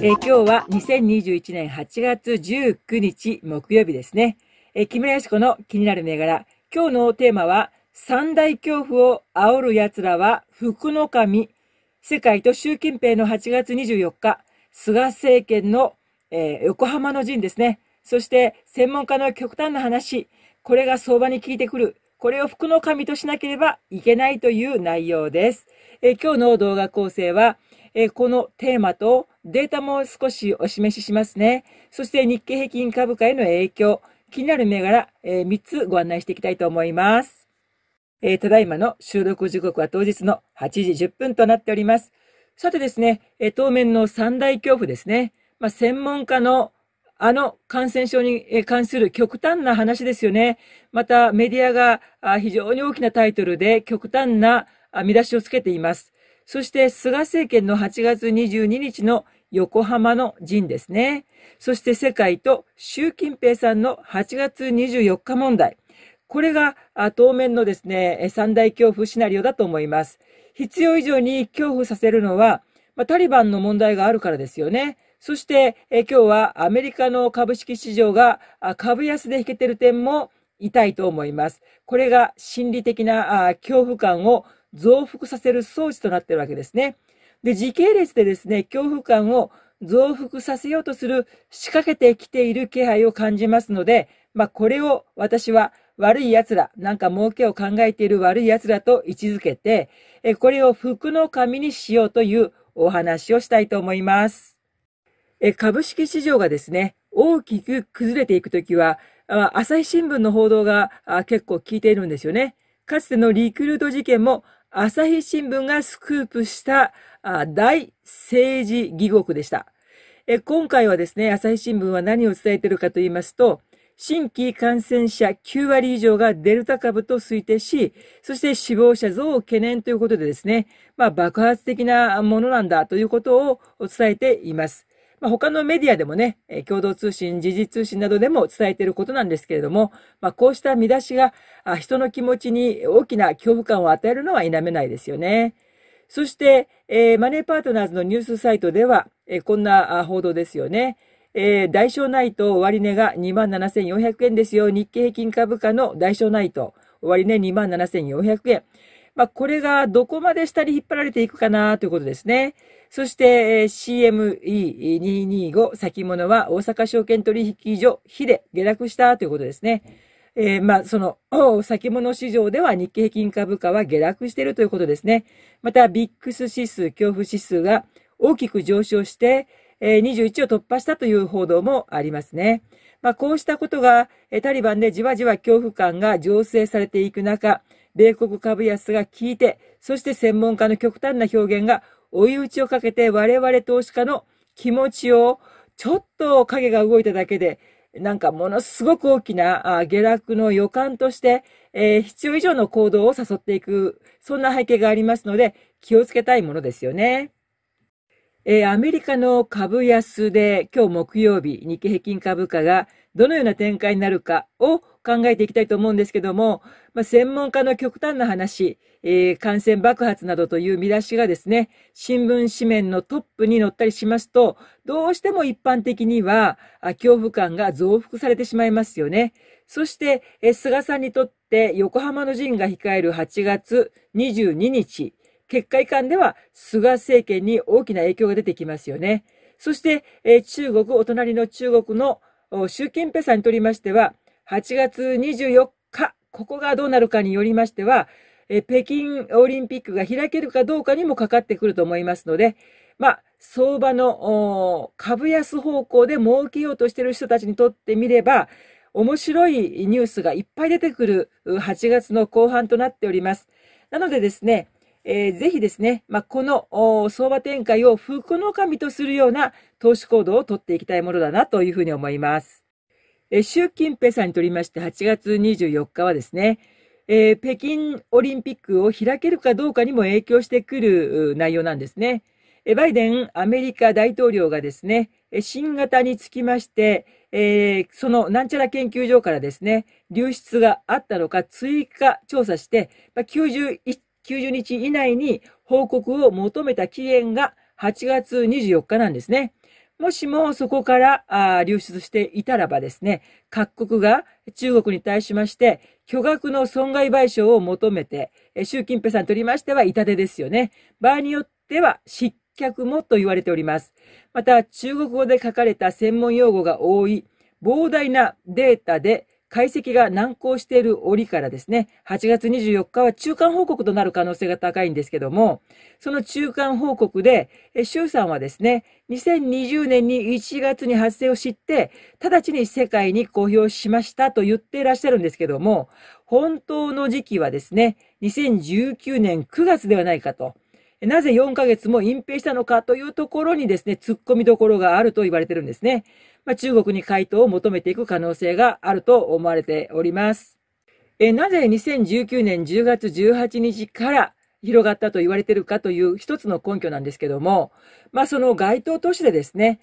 えー、今日は2021年8月19日木曜日ですね。えー、木村佳子の気になる銘柄。今日のテーマは、三大恐怖を煽る奴らは福の神。世界と習近平の8月24日、菅政権の、えー、横浜の陣ですね。そして専門家の極端な話、これが相場に効いてくる。これを福の神としなければいけないという内容です。え今日の動画構成は、えこのテーマとデータも少しお示ししますね。そして日経平均株価への影響、気になる銘柄、え3つご案内していきたいと思います。えー、ただいまの収録時刻は当日の8時10分となっております。さてですね、えー、当面の三大恐怖ですね。まあ、専門家のあの感染症に関する極端な話ですよね。またメディアが非常に大きなタイトルで極端な見出しをつけています。そして菅政権の8月22日の横浜の陣ですね。そして世界と習近平さんの8月24日問題。これが当面のですね、三大恐怖シナリオだと思います。必要以上に恐怖させるのは、まあ、タリバンの問題があるからですよね。そして、え今日はアメリカの株式市場が株安で引けてる点も痛いと思います。これが心理的な恐怖感を増幅させる装置となっているわけですね。で、時系列でですね、恐怖感を増幅させようとする仕掛けてきている気配を感じますので、まあ、これを私は悪い奴ら、なんか儲けを考えている悪い奴らと位置づけて、えこれを服の紙にしようというお話をしたいと思います。え株式市場がですね、大きく崩れていくときは、朝日新聞の報道が結構効いているんですよね。かつてのリクルート事件も朝日新聞がスクープした大政治疑獄でした。今回はですね、朝日新聞は何を伝えているかと言いますと、新規感染者9割以上がデルタ株と推定し、そして死亡者増を懸念ということでですね、まあ爆発的なものなんだということを伝えています。まあ、他のメディアでもね、共同通信、時事通信などでも伝えていることなんですけれども、まあ、こうした見出しが人の気持ちに大きな恐怖感を与えるのは否めないですよね。そして、えー、マネーパートナーズのニュースサイトでは、えー、こんな報道ですよね。えー、償ナイト終値が27,400円ですよ。日経平均株価の代償ナイト終値27,400円。まあ、これがどこまで下に引っ張られていくかなということですね。そして、CME225 先物は大阪証券取引所、比で下落したということですね。えー、まあ、その、先物市場では日経平均株価は下落しているということですね。また、ビックス指数、恐怖指数が大きく上昇して、21を突破したという報道もありますね。まあ、こうしたことが、タリバンでじわじわ恐怖感が醸成されていく中、米国株安が効いて、そして専門家の極端な表現が追い打ちをかけて我々投資家の気持ちをちょっと影が動いただけで、なんかものすごく大きな下落の予感として、えー、必要以上の行動を誘っていく、そんな背景がありますので、気をつけたいものですよね。えー、アメリカの株安で今日木曜日日経平均株価がどのような展開になるかを考えていきたいと思うんですけども、まあ、専門家の極端な話、えー、感染爆発などという見出しがですね、新聞紙面のトップに載ったりしますと、どうしても一般的には恐怖感が増幅されてしまいますよね。そして、えー、菅さんにとって横浜の陣が控える8月22日、結果以下では菅政権に大きな影響が出てきますよね。そして、え中国、お隣の中国の習近平さんにとりましては、8月24日、ここがどうなるかによりましては、え北京オリンピックが開けるかどうかにもかかってくると思いますので、まあ、相場の株安方向で儲けようとしている人たちにとってみれば、面白いニュースがいっぱい出てくる8月の後半となっております。なのでですね、えー、ぜひですね、まあ、この相場展開を不福の神とするような投資行動を取っていきたいものだなというふうに思います。えー、習近平さんにとりまして8月24日はですね、えー、北京オリンピックを開けるかどうかにも影響してくる内容なんですね。バイデンアメリカ大統領がですね、新型につきまして、えー、そのなんちゃら研究所からですね、流出があったのか追加調査して、まあ、91 90日以内に報告を求めた期限が8月24日なんですね。もしもそこから流出していたらばですね、各国が中国に対しまして巨額の損害賠償を求めて、習近平さんとりましては痛手ですよね。場合によっては失脚もと言われております。また中国語で書かれた専門用語が多い、膨大なデータで解析が難航している折からですね、8月24日は中間報告となる可能性が高いんですけども、その中間報告で、周さんはですね、2020年に1月に発生を知って、直ちに世界に公表しましたと言っていらっしゃるんですけども、本当の時期はですね、2019年9月ではないかと。なぜ4ヶ月も隠蔽したのかというところにですね、突っ込みどころがあると言われてるんですね。まあ、中国に回答を求めていく可能性があると思われております。えなぜ2019年10月18日から広がったと言われてるかという一つの根拠なんですけども、まあ、その該当都市でですね、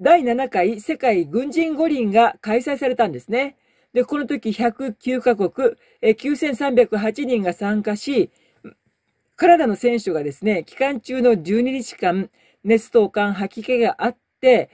第7回世界軍人五輪が開催されたんですね。で、この時109カ国、9308人が参加し、カナダの選手がですね、期間中の12日間、熱等間吐き気があって、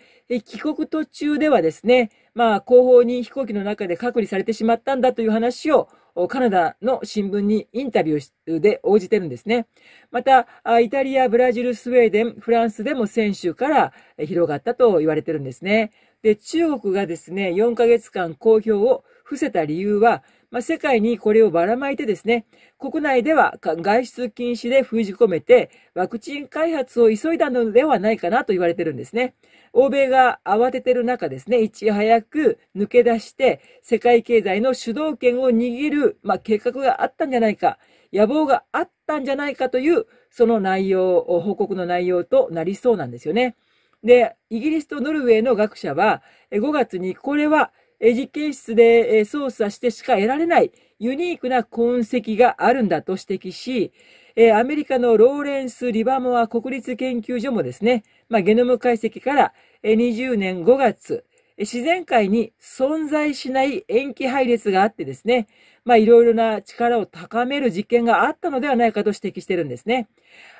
帰国途中ではですね、まあ、後方に飛行機の中で隔離されてしまったんだという話を、カナダの新聞にインタビューで応じてるんですね。また、イタリア、ブラジル、スウェーデン、フランスでも選手から広がったと言われてるんですね。で、中国がですね、4ヶ月間公表を伏せた理由は、まあ、世界にこれをばらまいてですね、国内では外出禁止で封じ込めて、ワクチン開発を急いだのではないかなと言われてるんですね。欧米が慌ててる中ですね、いち早く抜け出して、世界経済の主導権を握る、まあ、計画があったんじゃないか、野望があったんじゃないかという、その内容、報告の内容となりそうなんですよね。で、イギリスとノルウェーの学者は、5月にこれは実験室で操作してしか得られないユニークな痕跡があるんだと指摘し、アメリカのローレンス・リバモア国立研究所もですね、まあ、ゲノム解析から20年5月、自然界に存在しない塩基配列があってですね、まあいろいろな力を高める実験があったのではないかと指摘してるんですね。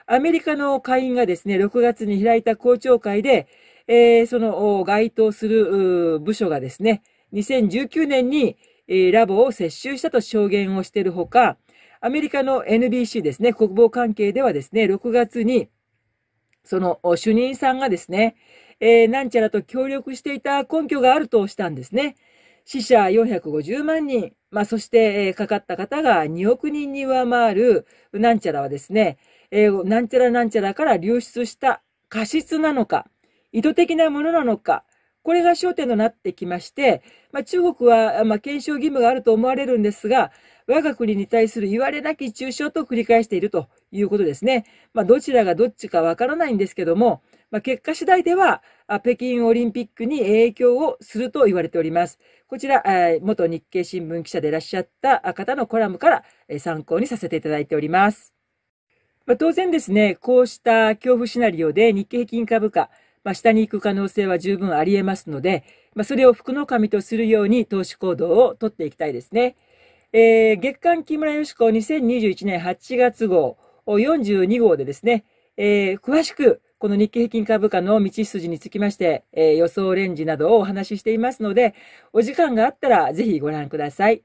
アメリカの会員がですね、6月に開いた公聴会で、えー、その該当する部署がですね、2019年に、えラボを接収したと証言をしているほか、アメリカの NBC ですね、国防関係ではですね、6月に、その主任さんがですね、えー、なんちゃらと協力していた根拠があるとしたんですね。死者450万人、まあ、そして、えー、かかった方が2億人に上回る、なんちゃらはですね、えー、なんちゃらなんちゃらから流出した過失なのか、意図的なものなのか、これが焦点となってきまして、まあ、中国は、まあ、検証義務があると思われるんですが、我が国に対する言われなき中傷と繰り返しているということですね。まあ、どちらがどっちかわからないんですけども、まあ、結果次第では、北京オリンピックに影響をすると言われております。こちら、元日経新聞記者でいらっしゃった方のコラムから参考にさせていただいております。まあ、当然ですね、こうした恐怖シナリオで日経平均株価、まあ、下に行く可能性は十分あり得ますので、まあ、それを福の神とするように投資行動をとっていきたいですね。えー、月刊木村よしこ2021年8月号42号でですね、えー、詳しくこの日経平均株価の道筋につきまして、えー、予想レンジなどをお話ししていますので、お時間があったらぜひご覧ください。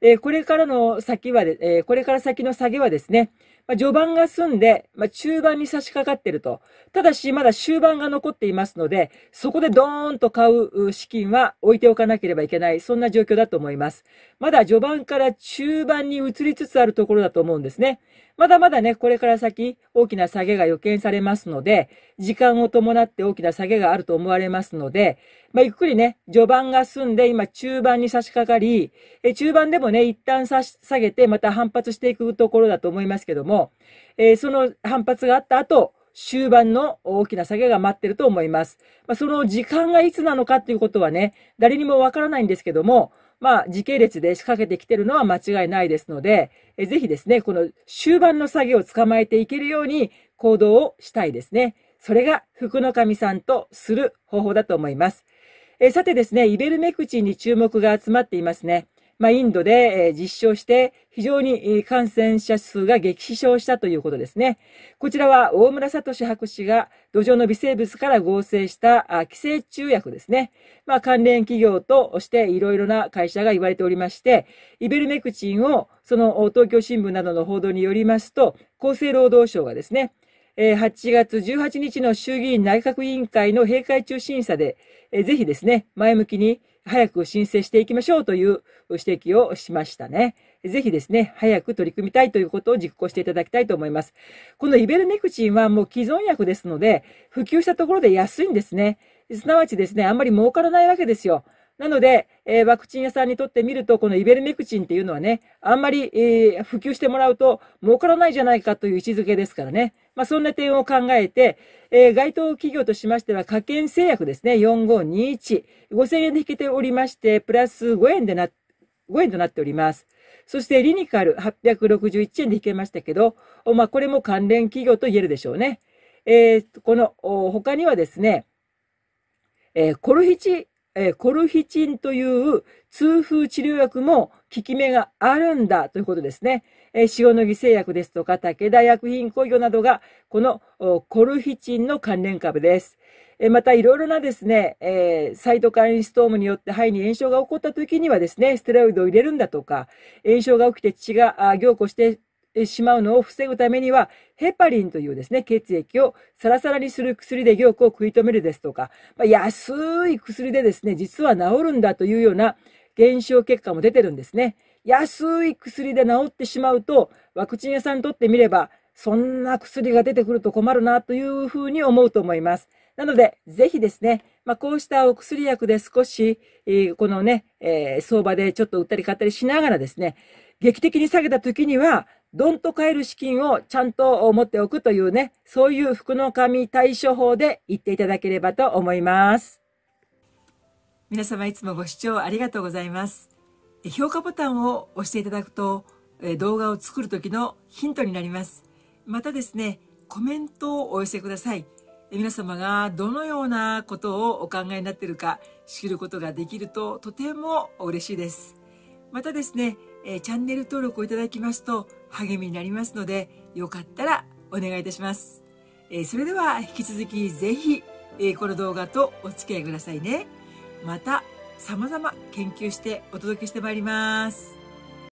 えー、これからの先はで、えー、これから先の下げはですね、まあ、序盤が済んで、まあ、中盤に差し掛かってると。ただし、まだ終盤が残っていますので、そこでドーンと買う資金は置いておかなければいけない、そんな状況だと思います。まだ序盤から中盤に移りつつあるところだと思うんですね。まだまだね、これから先大きな下げが予見されますので、時間を伴って大きな下げがあると思われますので、まあ、ゆっくりね、序盤が済んで今中盤に差し掛かり、え中盤でもね、一旦差し下げてまた反発していくところだと思いますけども、えー、その反発があった後、終盤の大きな下げが待ってると思います。まあ、その時間がいつなのかっていうことはね、誰にもわからないんですけども、まあ、時系列で仕掛けてきてるのは間違いないですので、えぜひですね、この終盤の作業を捕まえていけるように行動をしたいですね。それが福の神さんとする方法だと思います。えさてですね、イベルメクチンに注目が集まっていますね。まあ、インドで、実証して、非常に感染者数が激少したということですね。こちらは大村聡博士が土壌の微生物から合成した寄生虫薬ですね。まあ、関連企業としていろいろな会社が言われておりまして、イベルメクチンをその東京新聞などの報道によりますと、厚生労働省がですね、8月18日の衆議院内閣委員会の閉会中審査で、ぜひですね、前向きに早く申請していきましょうという指摘をしましたね。ぜひですね、早く取り組みたいということを実行していただきたいと思います。このイベルメクチンはもう既存薬ですので、普及したところで安いんですね。すなわちですね、あんまり儲からないわけですよ。なので、えー、ワクチン屋さんにとってみると、このイベルメクチンっていうのはね、あんまり、えー、普及してもらうと儲からないじゃないかという位置づけですからね。まあ、そんな点を考えて、えー、該当企業としましては、家計製薬ですね、4521、5000円で引けておりまして、プラス5円でな、5円となっております。そして、リニカル861円で引けましたけど、まあ、これも関連企業と言えるでしょうね。えー、この、他にはですね、えー、コルヒチえー、コルヒチンという痛風治療薬も効き目があるんだということですね。えー、塩野義製薬ですとか、武田薬品工業などが、このコルヒチンの関連株です。えー、また、いろいろなですね、えー、サイトカインストームによって肺に炎症が起こった時にはですね、ステロイドを入れるんだとか、炎症が起きて血が凝固してしまうのを防ぐためには、ヘパリンというですね、血液をサラサラにする薬で凝固を食い止めるですとか、まあ、安い薬でですね、実は治るんだというような減少結果も出てるんですね。安い薬で治ってしまうと、ワクチン屋さんにとってみれば、そんな薬が出てくると困るなというふうに思うと思います。なので、ぜひですね、まあ、こうしたお薬薬で少し、えー、このね、えー、相場でちょっと売ったり買ったりしながらですね、劇的に下げた時には、どんと買える資金をちゃんと持っておくというね、そういう福の神対処法で言っていただければと思います。皆様いつもご視聴ありがとうございます。評価ボタンを押していただくと、動画を作る時のヒントになります。またですね、コメントをお寄せください。皆様がどのようなことをお考えになっているか知ることができるととても嬉しいです。またですね、えー、チャンネル登録をいただきますと励みになりますので、よかったらお願いいたします。えー、それでは引き続きぜひ、えー、この動画とお付き合いくださいね。また様々研究してお届けしてまいります。